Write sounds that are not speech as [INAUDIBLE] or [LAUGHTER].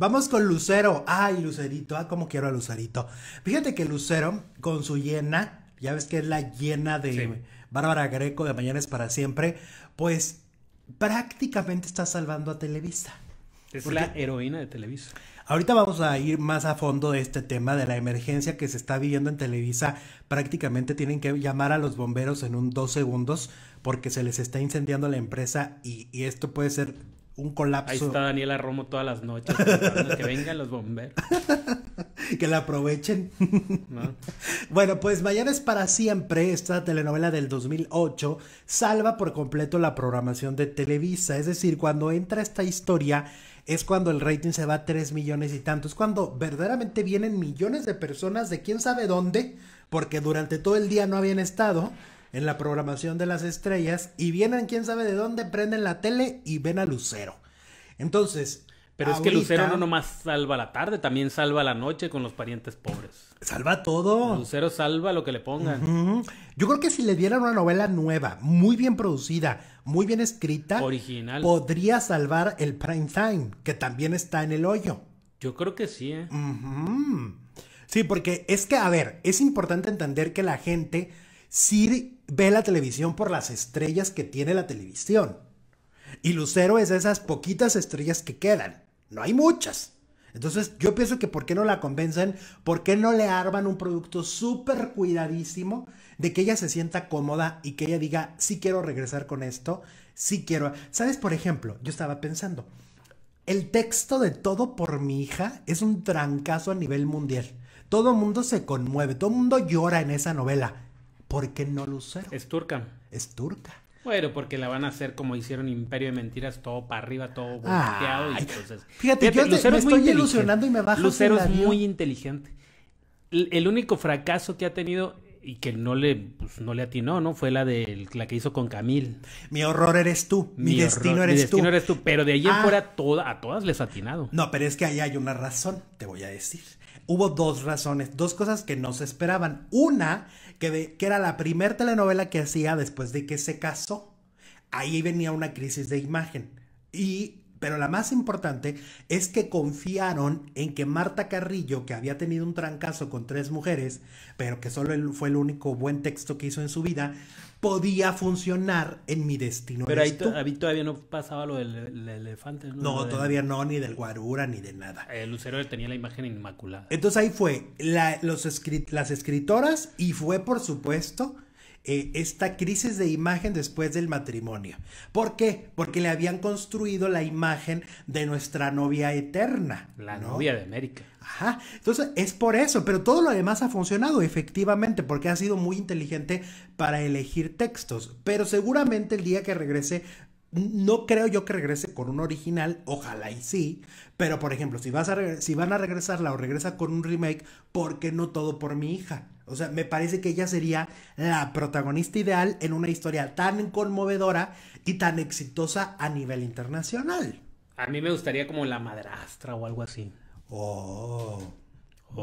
Vamos con Lucero. Ay, Lucerito, ah, cómo quiero a Lucerito. Fíjate que Lucero, con su llena, ya ves que es la llena de Bárbara Greco de Mañana es para siempre, pues prácticamente está salvando a Televisa. Es la heroína de Televisa. Ahorita vamos a ir más a fondo de este tema de la emergencia que se está viviendo en Televisa. Prácticamente tienen que llamar a los bomberos en un dos segundos porque se les está incendiando la empresa y esto puede ser un colapso. Ahí está Daniela Romo todas las noches. que vengan los bomberos. [LAUGHS] que la aprovechen. bueno, pues Mañana es para siempre, esta telenovela del 2008, salva por completo la programación de Televisa. Es decir, cuando entra esta historia es cuando el rating se va a 3 millones y tanto. Es cuando verdaderamente vienen millones de personas de quién sabe dónde, porque durante todo el día no habían estado en la programación de las estrellas y vienen quién sabe de dónde, prenden la tele y ven a Lucero. Entonces... Pero es que Lucero no nomás salva la tarde, también salva la noche con los parientes pobres. Salva todo. Lucero salva lo que le pongan. Yo creo que si le dieran una novela nueva, muy bien producida, muy bien escrita, original, podría salvar el prime time, que también está en el hoyo. Yo creo que sí, ¿eh? Sí, porque es que, a ver, es importante entender que la gente Sir ve la televisión por las estrellas que tiene la televisión. Y Lucero es esas poquitas estrellas que quedan. No hay muchas. Entonces yo pienso que ¿por qué no la convencen? ¿Por qué no le arman un producto súper cuidadísimo de que ella se sienta cómoda y que ella diga, sí quiero regresar con esto, sí quiero... ¿Sabes? Por ejemplo, yo estaba pensando, el texto de Todo por mi hija es un trancazo a nivel mundial. Todo mundo se conmueve, todo mundo llora en esa novela. ¿Por qué no Lucero? Es turca. Es turca. Bueno, porque la van a hacer como hicieron Imperio de Mentiras, todo para arriba, todo volteado. y entonces, fíjate, Lucero me estoy ilusionando y me bajo Lucero es muy inteligente. El, único fracaso que ha tenido y que no le, pues, no le atinó, ¿no? Fue la de la que hizo con Camil. Mi horror eres tú, mi, destino eres eres mi destino tú. eres tú, pero de allí ah. fuera a todas les ha atinado. No, pero es que ahí hay una razón, te voy a decir hubo dos razones, dos cosas que no se esperaban. Una, que, que era la primer telenovela que hacía después de que se casó. Ahí venía una crisis de imagen. Y pero la más importante es que confiaron en que Marta Carrillo, que había tenido un trancazo con tres mujeres, pero que solo fue el único buen texto que hizo en su vida, podía funcionar en mi destino. Pero ahí, todavía no pasaba lo del elefante. No, no todavía no, ni del guarura, ni de nada. El eh, Lucero tenía la imagen inmaculada. Entonces ahí fue los las escritoras y fue, por supuesto, eh, esta crisis de imagen después del matrimonio. ¿Por qué? Porque le habían construido la imagen de nuestra novia eterna. La novia de América. Ajá. Entonces es por eso, pero todo lo demás ha funcionado efectivamente porque ha sido muy inteligente para elegir textos. Pero seguramente el día que regrese no creo yo que regrese con un original, ojalá y sí, pero por ejemplo, si, vas a si van a regresarla o regresa con un remake, ¿por qué no todo por mi hija? O sea, me parece que ella sería la protagonista ideal en una historia tan conmovedora y tan exitosa a nivel internacional. A mí me gustaría como la madrastra o algo así. Oh.